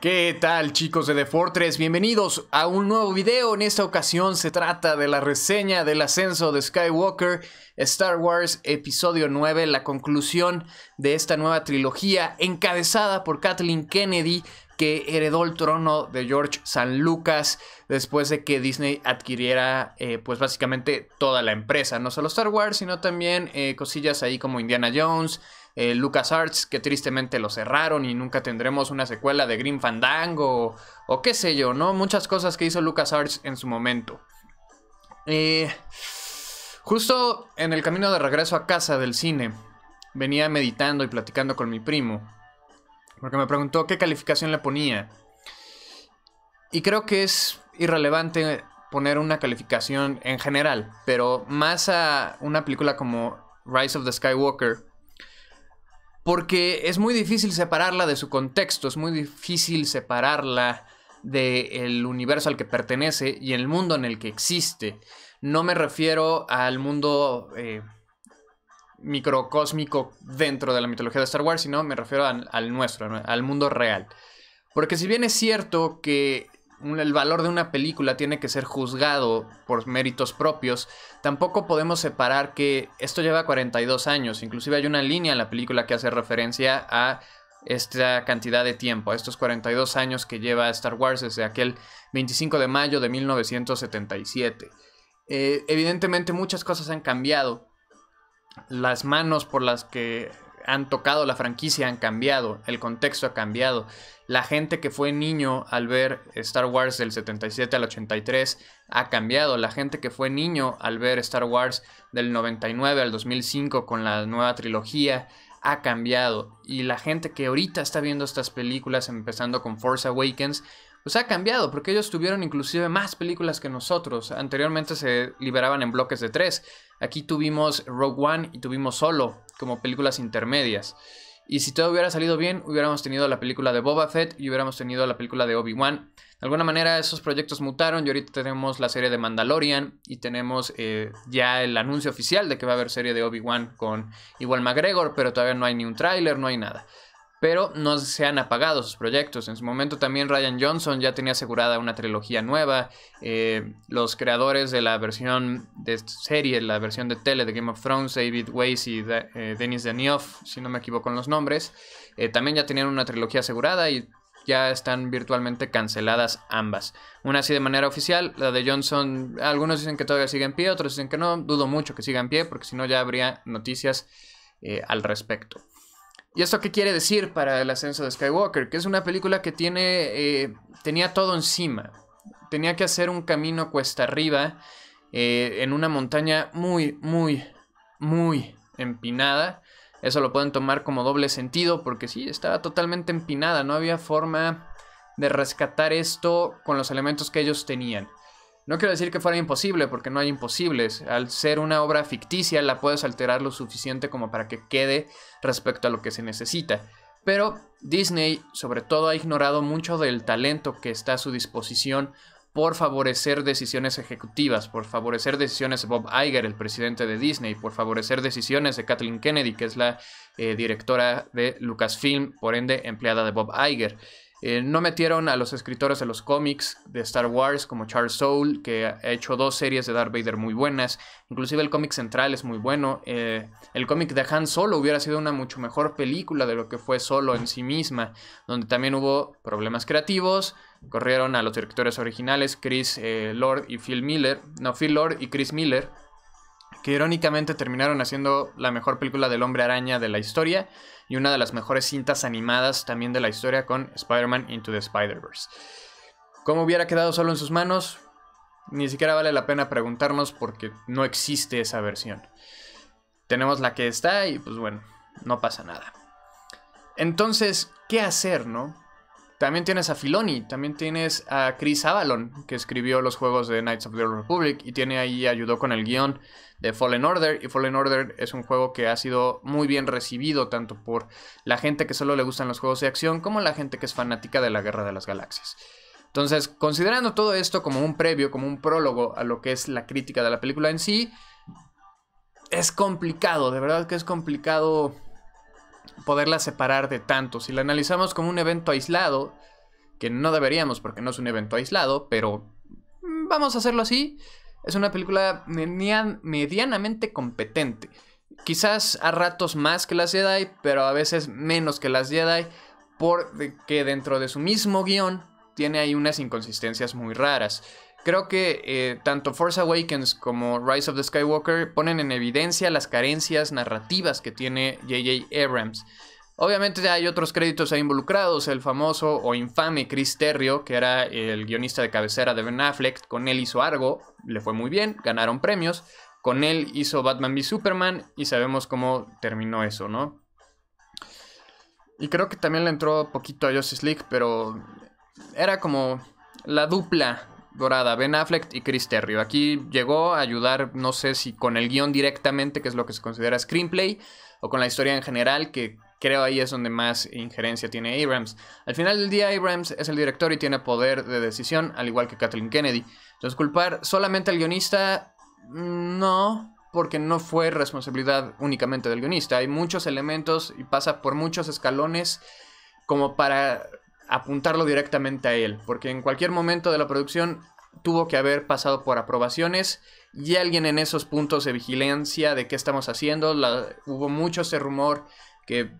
¿Qué tal chicos de The Fortress? Bienvenidos a un nuevo video. En esta ocasión se trata de la reseña del ascenso de Skywalker, Star Wars Episodio 9, la conclusión de esta nueva trilogía encabezada por Kathleen Kennedy que heredó el trono de George San Lucas después de que Disney adquiriera eh, pues básicamente toda la empresa, no solo Star Wars, sino también eh, cosillas ahí como Indiana Jones, eh, Lucas Arts que tristemente lo cerraron y nunca tendremos una secuela de Green Fandango o, qué sé yo, ¿no? Muchas cosas que hizo Lucas Arts en su momento. Eh, justo en el camino de regreso a casa del cine, venía meditando y platicando con mi primo, porque me preguntó qué calificación le ponía. Y creo que es irrelevante poner una calificación en general, pero más a una película como Rise of the Skywalker, porque es muy difícil separarla de su contexto, es muy difícil separarla del universo al que pertenece y el mundo en el que existe. No me refiero al mundo eh, microcósmico dentro de la mitología de Star Wars, sino me refiero al nuestro, al mundo real. Porque si bien es cierto que el valor de una película tiene que ser juzgado por méritos propios, tampoco podemos separar que esto lleva 42 años. Inclusive hay una línea en la película que hace referencia a esta cantidad de tiempo, a estos 42 años que lleva Star Wars desde aquel 25 de mayo de 1977. Eh, evidentemente muchas cosas han cambiado. Las manos por las que han tocado la franquicia, han cambiado, el contexto ha cambiado. La gente que fue niño al ver Star Wars del 77 al 83 ha cambiado. La gente que fue niño al ver Star Wars del 99 al 2005 con la nueva trilogía ha cambiado. Y la gente que ahorita está viendo estas películas, empezando con Force Awakens, pues ha cambiado, porque ellos tuvieron inclusive más películas que nosotros. Anteriormente se liberaban en bloques de tres. Aquí tuvimos Rogue One y tuvimos Solo como películas intermedias. Y si todo hubiera salido bien, hubiéramos tenido la película de Boba Fett y hubiéramos tenido la película de Obi-Wan. De alguna manera esos proyectos mutaron y ahorita tenemos la serie de Mandalorian y tenemos eh, ya el anuncio oficial de que va a haber serie de Obi-Wan con igual McGregor, pero todavía no hay ni un tráiler, no hay nada pero no se han apagado sus proyectos. En su momento también Ryan Johnson ya tenía asegurada una trilogía nueva. Eh, los creadores de la versión de serie, la versión de tele de Game of Thrones, David Weiss y eh, Denis Danioff, si no me equivoco en los nombres, eh, también ya tenían una trilogía asegurada y ya están virtualmente canceladas ambas. Una así de manera oficial, la de Johnson, algunos dicen que todavía sigue en pie, otros dicen que no, dudo mucho que siga en pie porque si no ya habría noticias al respecto. ¿Y esto qué quiere decir para el ascenso de Skywalker? Que es una película que tiene, eh, tenía todo encima. Tenía que hacer un camino cuesta arriba eh, en una montaña muy, muy, muy empinada. Eso lo pueden tomar como doble sentido porque sí, estaba totalmente empinada. No había forma de rescatar esto con los elementos que ellos tenían. No quiero decir que fuera imposible, porque no hay imposibles. Al ser una obra ficticia, la puedes alterar lo suficiente como para que quede respecto a lo que se necesita. Pero Disney, sobre todo, ha ignorado mucho del talento que está a su disposición por favorecer decisiones ejecutivas, por favorecer decisiones de Bob Iger, el presidente de Disney, por favorecer decisiones de Kathleen Kennedy, que es la eh, directora de Lucasfilm, por ende empleada de Bob Iger. Eh, no metieron a los escritores de los cómics de Star Wars como Charles Soule, que ha hecho dos series de Darth Vader muy buenas. Inclusive el cómic central es muy bueno. Eh, el cómic de Han Solo hubiera sido una mucho mejor película de lo que fue Solo en sí misma, donde también hubo problemas creativos. Corrieron a los directores originales, Chris eh, Lord y Phil Miller. No, Phil Lord y Chris Miller que irónicamente terminaron haciendo la mejor película del hombre araña de la historia y una de las mejores cintas animadas también de la historia con Spider-Man Into the Spider-Verse. ¿Cómo hubiera quedado solo en sus manos? Ni siquiera vale la pena preguntarnos porque no existe esa versión. Tenemos la que está y pues bueno, no pasa nada. Entonces, ¿qué hacer, no? También tienes a Filoni, también tienes a Chris Avalon, que escribió los juegos de Knights of the Republic y tiene ahí, ayudó con el guión de Fallen Order. Y Fallen Order es un juego que ha sido muy bien recibido tanto por la gente que solo le gustan los juegos de acción como la gente que es fanática de la Guerra de las Galaxias. Entonces, considerando todo esto como un previo, como un prólogo a lo que es la crítica de la película en sí, es complicado, de verdad que es complicado poderla separar de tanto. Si la analizamos como un evento aislado, que no deberíamos porque no es un evento aislado, pero mm, vamos a hacerlo así, es una película medianamente competente. Quizás a ratos más que las Jedi, pero a veces menos que las Jedi, porque dentro de su mismo guión tiene ahí unas inconsistencias muy raras. Creo que eh, tanto Force Awakens como Rise of the Skywalker ponen en evidencia las carencias narrativas que tiene JJ Abrams. Obviamente hay otros créditos ahí involucrados, el famoso o infame Chris Terrio, que era el guionista de cabecera de Ben Affleck, con él hizo algo, le fue muy bien, ganaron premios, con él hizo Batman v Superman y sabemos cómo terminó eso, ¿no? Y creo que también le entró poquito a Justice League, pero era como la dupla dorada, Ben Affleck y Chris Terrio. Aquí llegó a ayudar, no sé si con el guión directamente, que es lo que se considera screenplay, o con la historia en general, que creo ahí es donde más injerencia tiene Abrams. Al final del día, Abrams es el director y tiene poder de decisión, al igual que Kathleen Kennedy. Entonces, culpar solamente al guionista, mm, no, porque no fue responsabilidad únicamente del guionista. Hay muchos elementos y pasa por muchos escalones como para apuntarlo directamente a él, porque en cualquier momento de la producción tuvo que haber pasado por aprobaciones y alguien en esos puntos de vigilancia de qué estamos haciendo. hubo mucho ese rumor que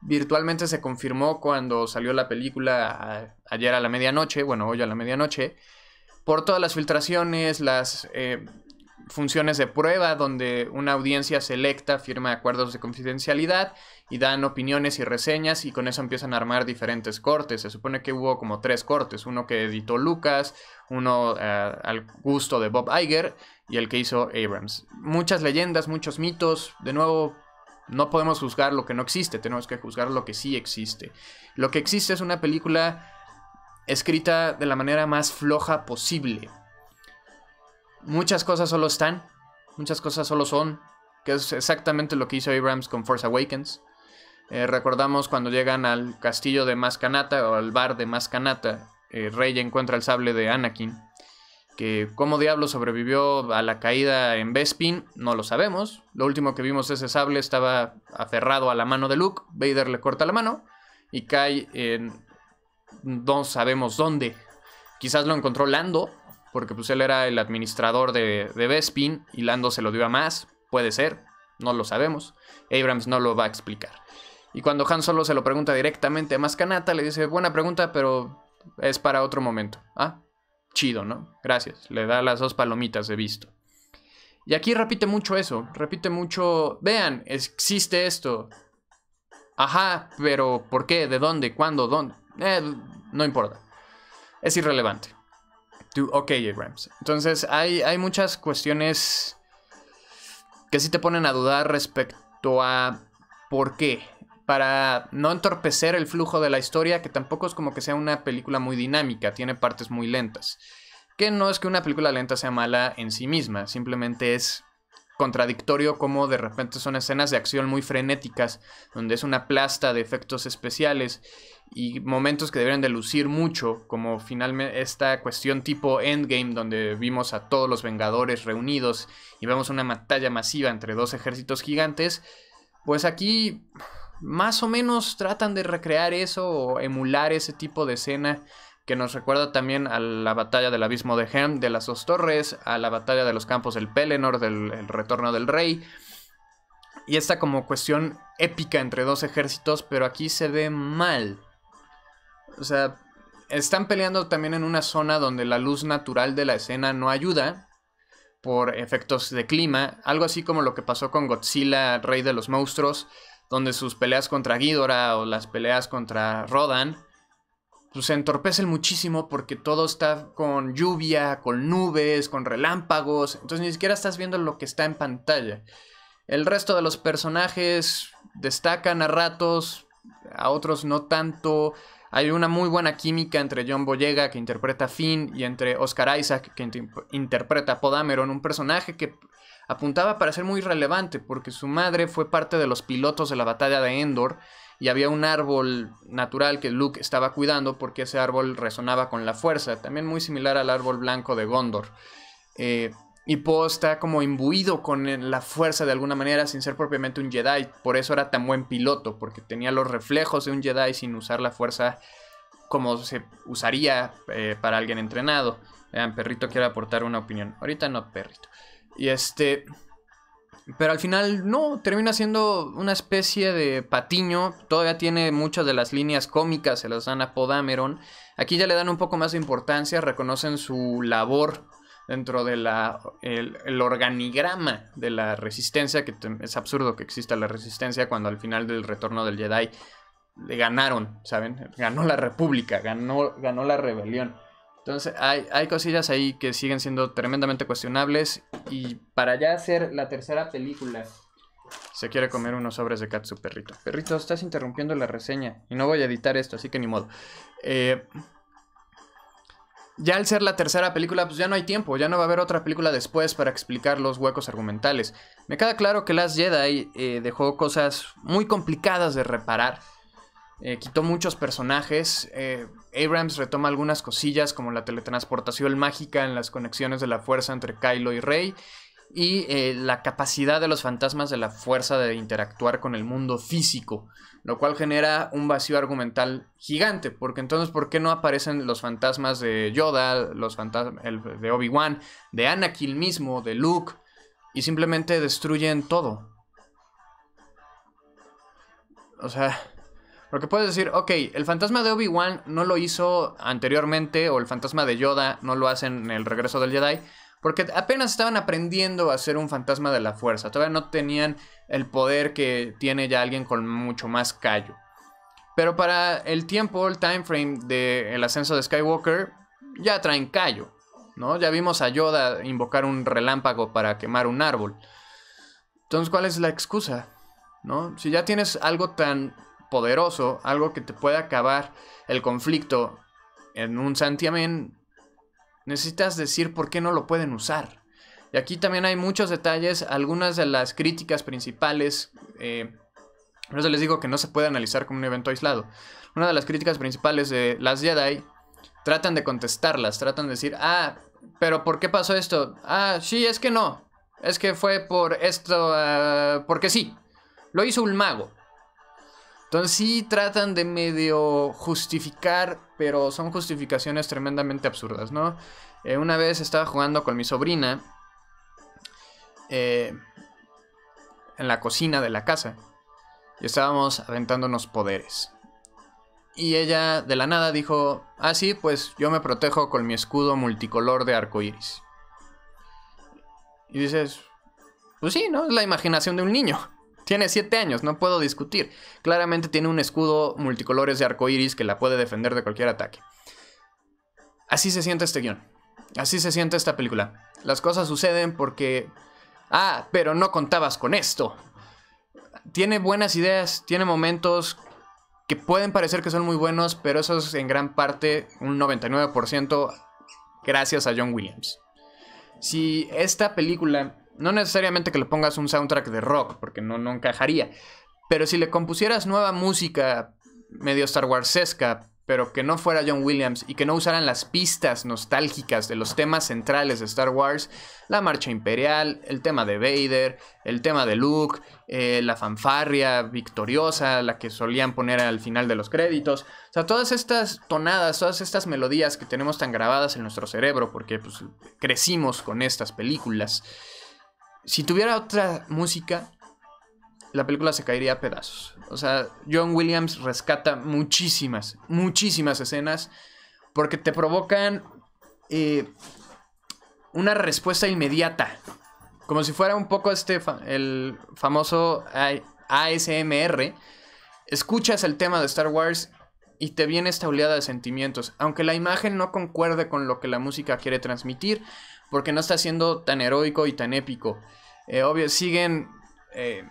virtualmente se confirmó cuando salió la película ayer a la medianoche, bueno, hoy a la medianoche, por todas las filtraciones, las... Eh, funciones de prueba donde una audiencia selecta firma acuerdos de confidencialidad y dan opiniones y reseñas y con eso empiezan a armar diferentes cortes. Se supone que hubo como tres cortes, uno que editó Lucas, uno eh, al gusto de Bob Iger y el que hizo Abrams. Muchas leyendas, muchos mitos, de nuevo... No podemos juzgar lo que no existe, tenemos que juzgar lo que sí existe. Lo que existe es una película escrita de la manera más floja posible. Muchas cosas solo están, muchas cosas solo son, que es exactamente lo que hizo Abrams con Force Awakens. Eh, recordamos cuando llegan al castillo de Maskanata o al bar de Maskanata eh, Rey encuentra el sable de Anakin. Que cómo diablo sobrevivió a la caída en Bespin, no lo sabemos. Lo último que vimos ese sable estaba aferrado a la mano de Luke. Vader le corta la mano y cae en. No sabemos dónde. Quizás lo encontró Lando, porque pues él era el administrador de, Bespin y Lando se lo dio a más, puede ser, no lo sabemos, Abrams no lo va a explicar. Y cuando Han Solo se lo pregunta directamente a Mascanata, le dice, buena pregunta, pero es para otro momento. Ah, chido, ¿no? Gracias. Le da las dos palomitas de visto. Y aquí repite mucho eso, repite mucho, vean, existe esto. Ajá, pero ¿por qué? ¿De dónde? ¿Cuándo? ¿Dónde? Eh, no importa. Es irrelevante. Ok, OK Entonces, hay, hay muchas cuestiones que sí te ponen a dudar respecto a por qué. Para no entorpecer el flujo de la historia, que tampoco es como que sea una película muy dinámica, tiene partes muy lentas. Que no es que una película lenta sea mala en sí misma, simplemente es contradictorio como de repente son escenas de acción muy frenéticas, donde es una plasta de efectos especiales y momentos que deberían de lucir mucho, como finalmente esta cuestión tipo Endgame, donde vimos a todos los Vengadores reunidos y vemos una batalla masiva entre dos ejércitos gigantes, pues aquí más o menos tratan de recrear eso o emular ese tipo de escena que nos recuerda también a la batalla del abismo de Helm, de las dos torres, a la batalla de los campos del Pelennor, del retorno del rey. Y esta como cuestión épica entre dos ejércitos, pero aquí se ve mal, o sea, están peleando también en una zona donde la luz natural de la escena no ayuda por efectos de clima, algo así como lo que pasó con Godzilla, Rey de los Monstruos, donde sus peleas contra Ghidorah o las peleas contra Rodan, pues se entorpecen muchísimo porque todo está con lluvia, con nubes, con relámpagos, entonces ni siquiera estás viendo lo que está en pantalla. El resto de los personajes destacan a ratos, a otros no tanto, hay una muy buena química entre John Boyega, que interpreta Finn, y entre Oscar Isaac, que interpreta a Podameron, un personaje que apuntaba para ser muy relevante, porque su madre fue parte de los pilotos de la batalla de Endor, y había un árbol natural que Luke estaba cuidando, porque ese árbol resonaba con la fuerza, también muy similar al árbol blanco de Gondor. Eh, y Po está como imbuido con la fuerza de alguna manera sin ser propiamente un Jedi. Por eso era tan buen piloto, porque tenía los reflejos de un Jedi sin usar la fuerza como se usaría eh, para alguien entrenado. Vean, perrito quiere aportar una opinión. Ahorita no, perrito. Y este... Pero al final no, termina siendo una especie de patiño. Todavía tiene muchas de las líneas cómicas, se las dan a Podameron. Aquí ya le dan un poco más de importancia, reconocen su labor dentro del el organigrama de la resistencia, que es absurdo que exista la resistencia cuando al final del retorno del Jedi le ganaron, ¿saben? Ganó la República, ganó, ganó la rebelión. Entonces hay, hay cosillas ahí que siguen siendo tremendamente cuestionables y para ya hacer la tercera película se quiere comer unos sobres de Katsu, perrito. Perrito, estás interrumpiendo la reseña. Y no voy a editar esto, así que ni modo. Eh, ya al ser la tercera película, pues ya no hay tiempo, ya no va a haber otra película después para explicar los huecos argumentales. Me queda claro que Last Jedi eh, dejó cosas muy complicadas de reparar. Eh, quitó muchos personajes. Eh, Abrams retoma algunas cosillas como la teletransportación mágica en las conexiones de la fuerza entre Kylo y Rey y eh, la capacidad de los fantasmas de la fuerza de interactuar con el mundo físico, lo cual genera un vacío argumental gigante, porque entonces ¿por qué no aparecen los fantasmas de Yoda, los fantasmas de Obi-Wan, de Anakin mismo, de Luke, y simplemente destruyen todo? O sea, porque puedes decir, ok, el fantasma de Obi-Wan no lo hizo anteriormente, o el fantasma de Yoda no lo hace en el regreso del Jedi, porque apenas estaban aprendiendo a ser un fantasma de la fuerza. Todavía no tenían el poder que tiene ya alguien con mucho más callo. Pero para el tiempo, el time frame del ascenso de Skywalker, ya traen callo. ¿no? Ya vimos a Yoda invocar un relámpago para quemar un árbol. Entonces, ¿cuál es la excusa? ¿No? Si ya tienes algo tan poderoso, algo que te pueda acabar el conflicto en un santiamén, necesitas decir por qué no lo pueden usar. Y aquí también hay muchos detalles, algunas de las críticas principales. Eh, por les digo que no se puede analizar como un evento aislado. Una de las críticas principales de las Jedi tratan de contestarlas, tratan de decir, ah, pero ¿por qué pasó esto? Ah, sí, es que no. Es que fue por esto, ah, porque sí. Lo hizo un mago. Entonces sí tratan de medio justificar, pero son justificaciones tremendamente absurdas, ¿no? Eh, una vez estaba jugando con mi sobrina eh, en la cocina de la casa y estábamos aventándonos poderes. Y ella de la nada dijo, ah sí, pues yo me protejo con mi escudo multicolor de iris. Y dices, pues sí, ¿no? Es la imaginación de un niño. Tiene siete años, no puedo discutir. Claramente tiene un escudo multicolores de arcoiris que la puede defender de cualquier ataque. Así se siente este guión. Así se siente esta película. Las cosas suceden porque... Ah, pero no contabas con esto. Tiene buenas ideas, tiene momentos que pueden parecer que son muy buenos, pero eso es en gran parte un 99% gracias a John Williams. Si esta película no necesariamente que le pongas un soundtrack de rock, porque no, encajaría. Pero si le compusieras nueva música medio Star Warsesca, pero que no fuera John Williams y que no usaran las pistas nostálgicas de los temas centrales de Star Wars, la marcha imperial, el tema de Vader, el tema de Luke, eh, la fanfarria victoriosa, la que solían poner al final de los créditos, o sea, todas estas tonadas, todas estas melodías que tenemos tan grabadas en nuestro cerebro porque pues, crecimos con estas películas si tuviera otra música, la película se caería a pedazos. O sea, John Williams rescata muchísimas, muchísimas escenas porque te provocan eh, una respuesta inmediata. Como si fuera un poco este, el famoso ASMR. Escuchas el tema de Star Wars y te viene esta oleada de sentimientos. Aunque la imagen no concuerde con lo que la música quiere transmitir, porque no está siendo tan heroico y tan épico. Eh, obvio, siguen... Eh,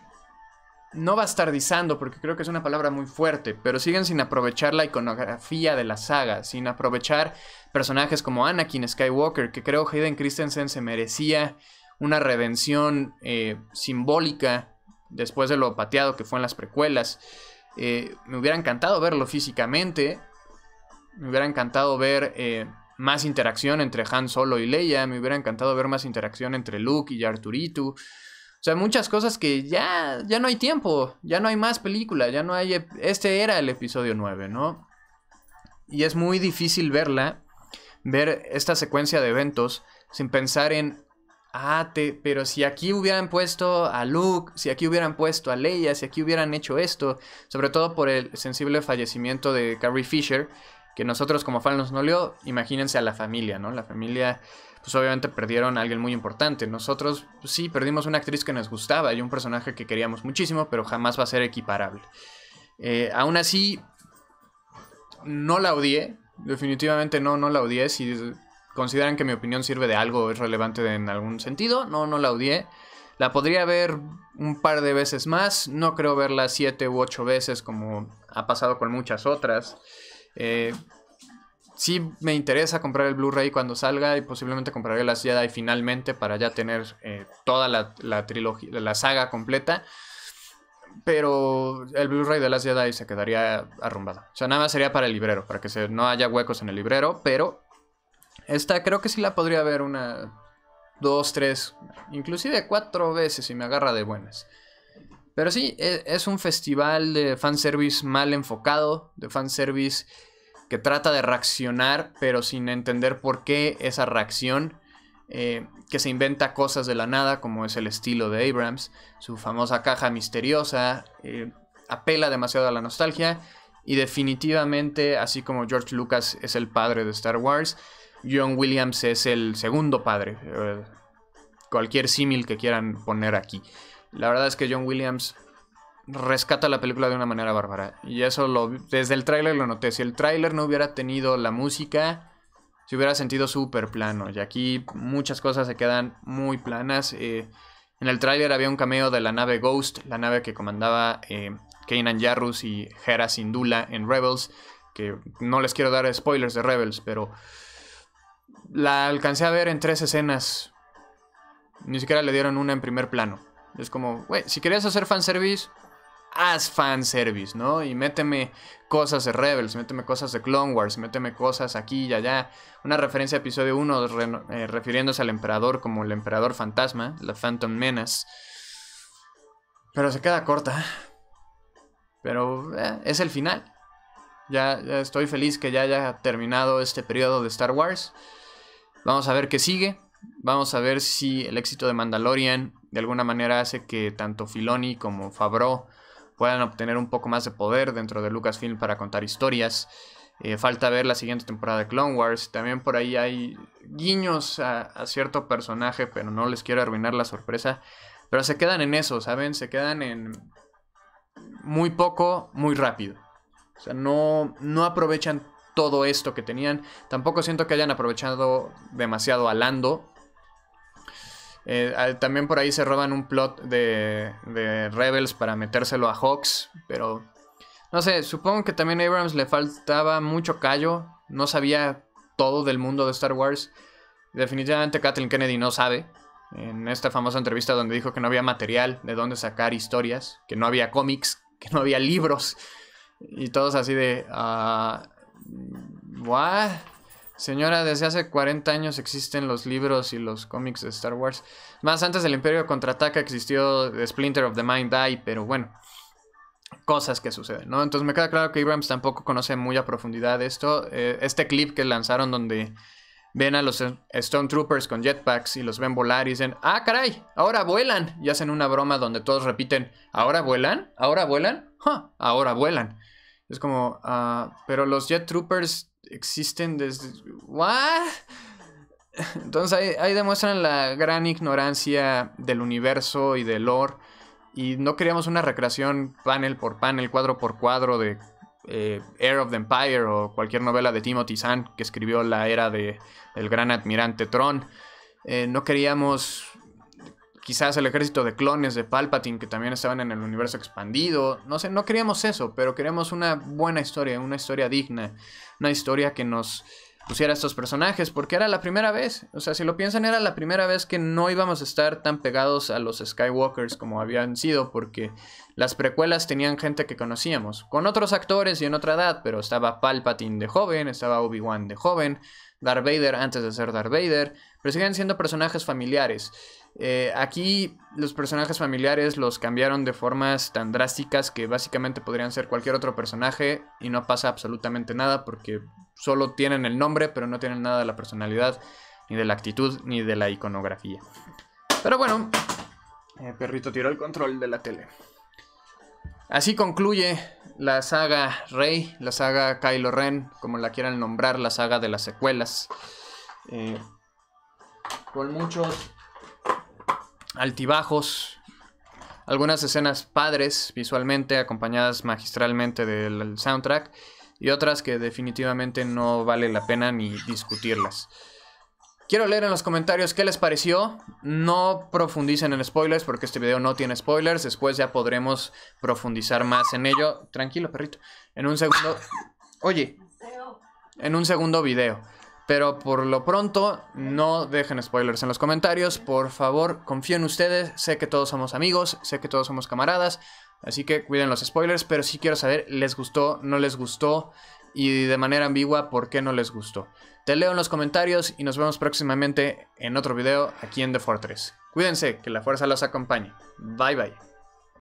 no bastardizando, porque creo que es una palabra muy fuerte, pero siguen sin aprovechar la iconografía de la saga, sin aprovechar personajes como Anakin Skywalker, que creo Hayden Christensen se merecía una redención eh, simbólica después de lo pateado que fue en las precuelas. me hubiera encantado verlo físicamente, me hubiera encantado ver más interacción entre Han Solo y Leia, me hubiera encantado ver más interacción entre Luke y Arturito. O sea, muchas cosas que ya, ya no hay tiempo, ya no hay más película, ya no hay... Este era el episodio 9, ¿no? Y es muy difícil verla, ver esta secuencia de eventos sin pensar en Ah, te, pero si aquí hubieran puesto a Luke, si aquí hubieran puesto a Leia, si aquí hubieran hecho esto, sobre todo por el sensible fallecimiento de Carrie Fisher, que nosotros como fans no Leo, imagínense a la familia, ¿no? La familia, pues obviamente perdieron a alguien muy importante. Nosotros pues, sí perdimos una actriz que nos gustaba y un personaje que queríamos muchísimo, pero jamás va a ser equiparable. Eh, aún así, no la odié, definitivamente no, no la odié. Si consideran que mi opinión sirve de algo o es relevante en algún sentido, no, no la odié. La podría ver un par de veces más, no creo verla siete u ocho veces como ha pasado con muchas otras. Si eh, sí me interesa comprar el Blu-ray cuando salga y posiblemente compraré las y finalmente para ya tener eh, toda la, trilogía, la saga completa. Pero el Blu-ray de las Jedi se quedaría arrumbado. O sea, nada más sería para el librero, para que se, no haya huecos en el librero. Pero esta creo que sí la podría ver una, dos, tres, inclusive cuatro veces si me agarra de buenas. Pero sí, e-, es, un festival de fanservice mal enfocado, de fanservice que trata de reaccionar, pero sin entender por qué esa reacción, eh, que se inventa cosas de la nada, como es el estilo de Abrams, su famosa caja misteriosa, eh, apela demasiado a la nostalgia, y definitivamente, así como George Lucas es el padre de Star Wars, John Williams es el segundo padre, eh, cualquier símil que quieran poner aquí. La verdad es que John Williams rescata la película de una manera bárbara. Y eso lo, desde el tráiler lo noté. Si el tráiler no hubiera tenido la música, se hubiera sentido súper plano. Y aquí muchas cosas se quedan muy planas. Eh, en el tráiler había un cameo de la nave Ghost, la nave que comandaba eh, Kanan y Hera Syndulla en Rebels. Que no les quiero dar spoilers de Rebels, pero la alcancé a ver en tres escenas. Ni siquiera le dieron una en primer plano. Es como, güey, si querías hacer fanservice, haz fanservice, ¿no? Y méteme cosas de Rebels, méteme cosas de Clone Wars, méteme cosas aquí y allá. Una referencia a episodio 1 eh, refiriéndose al emperador como el emperador fantasma, la Phantom Menace. Pero se queda corta. Pero eh, es el final. ya estoy feliz que ya haya terminado este periodo de Star Wars. Vamos a ver qué sigue. Vamos a ver si el éxito de Mandalorian de alguna manera hace que tanto Filoni como Favreau puedan obtener un poco más de poder dentro de Lucasfilm para contar historias. Eh, falta ver la siguiente temporada de Clone Wars. También por ahí hay guiños a, cierto personaje, pero no les quiero arruinar la sorpresa. Pero se quedan en eso, ¿saben? Se quedan en muy poco, muy rápido. O sea, no, no aprovechan todo esto que tenían. Tampoco siento que hayan aprovechado demasiado a Lando. Eh, ah, también por ahí se roban un plot de, de Rebels para metérselo a Hawks, pero no sé, supongo que también a Abrams le faltaba mucho callo, no sabía todo del mundo de Star Wars. Definitivamente Kathleen Kennedy no sabe. En esta famosa entrevista donde dijo que no había material de dónde sacar historias, que no había cómics, que no había libros. Y todos así de... Uh, Señora, desde hace 40 años existen los libros y los cómics de Star Wars. Más antes del Imperio Contraataca existió Splinter of the Mind Die, pero bueno, cosas que suceden, ¿no? Entonces me queda claro que Abrams tampoco conoce muy a profundidad esto. Eh, este clip que lanzaron donde ven a los Stone Troopers con jetpacks y los ven volar y dicen, ah, caray, ahora vuelan. Y hacen una broma donde todos repiten, ahora vuelan, ahora vuelan, ahora vuelan. Es como, ah, pero los Jet Troopers existen desde... Entonces ahí, demuestran la gran ignorancia del universo y del lore. Y no queríamos una recreación panel por panel, cuadro por cuadro de eh, Air of the Empire o cualquier novela de Timothy Zahn que escribió la era de, del gran admirante Tron. Eh, no queríamos quizás el ejército de clones de Palpatine que también estaban en el universo expandido. No sé, no queríamos eso, pero queríamos una buena historia, una historia digna, una historia que nos pusiera estos personajes, porque era la primera vez, o sea, si lo piensan, era la primera vez que no íbamos a estar tan pegados a los Skywalkers como habían sido, porque las precuelas tenían gente que conocíamos, con otros actores y en otra edad, pero estaba Palpatine de joven, estaba Obi-Wan de joven, Darth Vader antes de ser Darth Vader, pero siguen siendo personajes familiares. Eh, aquí los personajes familiares los cambiaron de formas tan drásticas que básicamente podrían ser cualquier otro personaje y no pasa absolutamente nada porque solo tienen el nombre pero no tienen nada de la personalidad, ni de la actitud, ni de la iconografía. Pero bueno, eh, perrito tiró el control de la tele. Así concluye la saga Rey, la saga Kylo Ren, como la quieran nombrar, la saga de las secuelas. Eh, con muchos altibajos, algunas escenas padres visualmente, acompañadas magistralmente del soundtrack, y otras que definitivamente no vale la pena ni discutirlas. Quiero leer en los comentarios qué les pareció. No profundicen en spoilers porque este video no tiene spoilers. Después ya podremos profundizar más en ello. Tranquilo, perrito. En un segundo... Oye. En un segundo video. Pero por lo pronto, no dejen spoilers en los comentarios. Por favor, confío en ustedes. Sé que todos somos amigos, sé que todos somos camaradas. Así que cuiden los spoilers, pero sí quiero saber, ¿les gustó? ¿No les gustó? Y de manera ambigua, ¿por qué no les gustó? Te leo en los comentarios y nos vemos próximamente en otro video aquí en The Fortress. Cuídense, que la fuerza los acompañe. Bye bye.